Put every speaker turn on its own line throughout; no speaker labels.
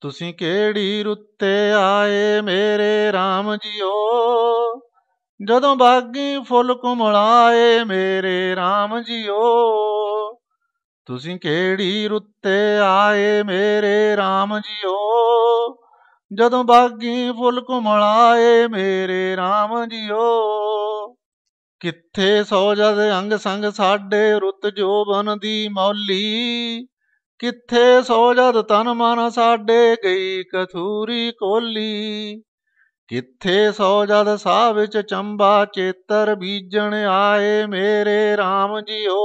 ਤੁਸੀਂ ਕਿਹੜੀ ਰੁੱਤੇ ਆਏ ਮੇਰੇ RAM ਜੀਓ ਜਦੋਂ ਬਾਗੀ ਫੁੱਲ ਕੁਮਲਾਏ ਮੇਰੇ RAM ਜੀਓ ਤੁਸੀਂ ਕਿਹੜੀ ਰੁੱਤੇ ਆਏ ਮੇਰੇ RAM ਜੀਓ ਜਦੋਂ ਬਾਗੀ ਫੁੱਲ ਕੁਮਲਾਏ ਮੇਰੇ RAM ਜੀਓ ਕਿੱਥੇ ਸੋ ਜਦ ਅੰਗ ਸੰਗ ਸਾਡੇ ਰੁੱਤ ਜੋਬਨ ਦੀ ਮੌਲੀ ਕਿੱਥੇ ਸੋ ਜਦ ਤਨ ਮਨ ਸਾਡੇ ਗਈ ਕਥੂਰੀ ਕੋਲੀ ਕਿੱਥੇ ਸੋ ਜਦ ਸਾਹ ਵਿੱਚ ਚੰਬਾ ਚੇਤਰ ਬੀਜਣ ਆਏ ਮੇਰੇ RAM ਜੀਓ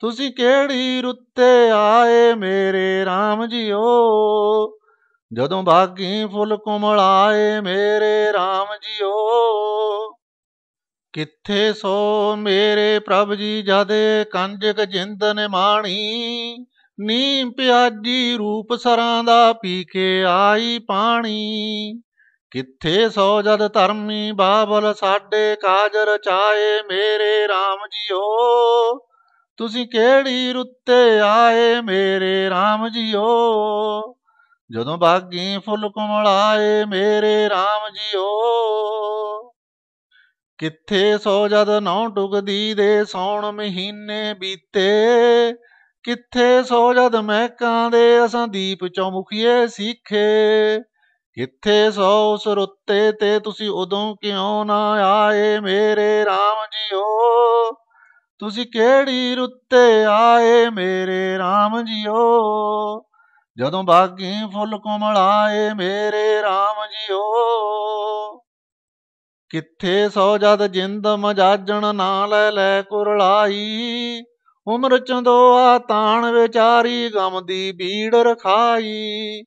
ਤੁਸੀਂ ਕਿਹੜੀ ਰੁੱਤੇ ਆਏ ਮੇਰੇ RAM ਜੀਓ ਜਦੋਂ ਬਾਗੀ ਫੁੱਲ ਕੁਮਲ ਆਏ ਮੇਰੇ RAM ਜੀਓ ਕਿੱਥੇ ਸੋ ਮੇਰੇ ਪ੍ਰਭ ਜੀ ਜਦ ਕੰਜਕ ਜਿੰਦਨ ਮਾਣੀ ਨੀਂ ਪਿਆਜੀ ਰੂਪ ਸਰਾਂ ਦਾ ਪੀ ਕੇ ਆਈ ਪਾਣੀ ਕਿੱਥੇ ਸੋ ਜਦ ਧਰਮੀ ਬਾਬਲ ਸਾਡੇ ਕਾਜਰ ਚਾਏ ਮੇਰੇ RAM ਜੀਓ ਤੁਸੀਂ ਕਿਹੜੀ ਰੁੱਤੇ ਆਏ ਮੇਰੇ RAM ਜੀਓ ਜਦੋਂ ਬਾਗੀ ਫੁੱਲ ਆਏ ਮੇਰੇ RAM ਜੀਓ ਕਿੱਥੇ ਸੋ ਜਦ ਨੌ ਟੁਕਦੀ ਦੇ ਸੌਣ ਮਹੀਨੇ ਬੀਤੇ ਕਿੱਥੇ ਸੋ ਜਦ ਮਹਿਕਾਂ ਦੇ ਅਸਾਂ ਦੀਪ ਚੌਮੁਖੀਏ ਸਿੱਖੇ ਕਿੱਥੇ ਸੋ ਰੁੱਤੇ ਤੇ ਤੁਸੀਂ ਉਦੋਂ ਕਿਉਂ ਨਾ ਆਏ ਮੇਰੇ RAM ਜੀਓ ਤੁਸੀਂ ਕਿਹੜੀ ਰੁੱਤੇ ਆਏ ਮੇਰੇ RAM ਜੀਓ ਜਦੋਂ ਬਾਗੀ ਫੁੱਲ ਆਏ ਮੇਰੇ RAM ਜੀਓ ਕਿੱਥੇ ਸੋ ਜਦ ਜਿੰਦ ਮਜਾਜਣ ਨਾਲ ਲੈ ਲੈ ਕੁਰਲਾਈ ਉਮਰ ਚੰਦੋਆ ਤਾਣ ਵਿਚਾਰੀ ਗਮ ਦੀ ਬੀੜ ਰਖਾਈ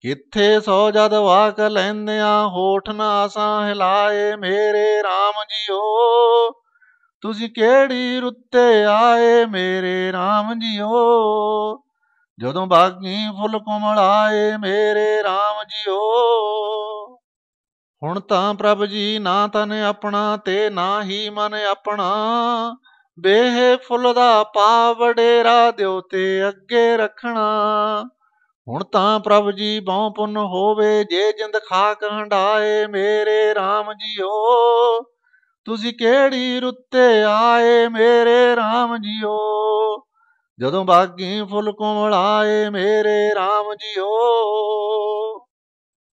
ਕਿੱਥੇ ਸੋ ਜਦ ਵਾਕ ਲੈਨਿਆ ਹੋਠ ਨਾ ਆਸਾ ਹਿਲਾਏ ਮੇਰੇ RAM ਜੀਓ ਤੁਸੀਂ ਕਿਹੜੀ ਰੁੱਤੇ ਆਏ ਮੇਰੇ RAM ਜੀਓ ਜਦੋਂ ਬਾਗੀ ਫੁੱਲ ਆਏ ਮੇਰੇ RAM ਜੀਓ ਹੁਣ ਤਾਂ ਪ੍ਰਭ ਜੀ ਨਾ ਤਨ ਆਪਣਾ ਤੇ ਨਾ ਹੀ ਮਨ ਆਪਣਾ ਬੇਹ ਫੁੱਲ ਦਾ ਪਾਵੜੇ ਦਿਓ ਤੇ ਅੱਗੇ ਰੱਖਣਾ ਹੁਣ ਤਾਂ ਪ੍ਰਭ ਜੀ ਬਹੁ ਪੁੰਨ ਹੋਵੇ ਜੇ ਜਿੰਦ ਖਾਕ ਹੰਡਾਏ ਮੇਰੇ RAM ਜੀਓ ਤੁਸੀਂ ਕਿਹੜੀ ਰੁੱਤੇ ਆਏ ਮੇਰੇ RAM ਜੀਓ ਜਦੋਂ ਬਾਗੀ ਫੁੱਲ ਆਏ ਮੇਰੇ RAM ਜੀਓ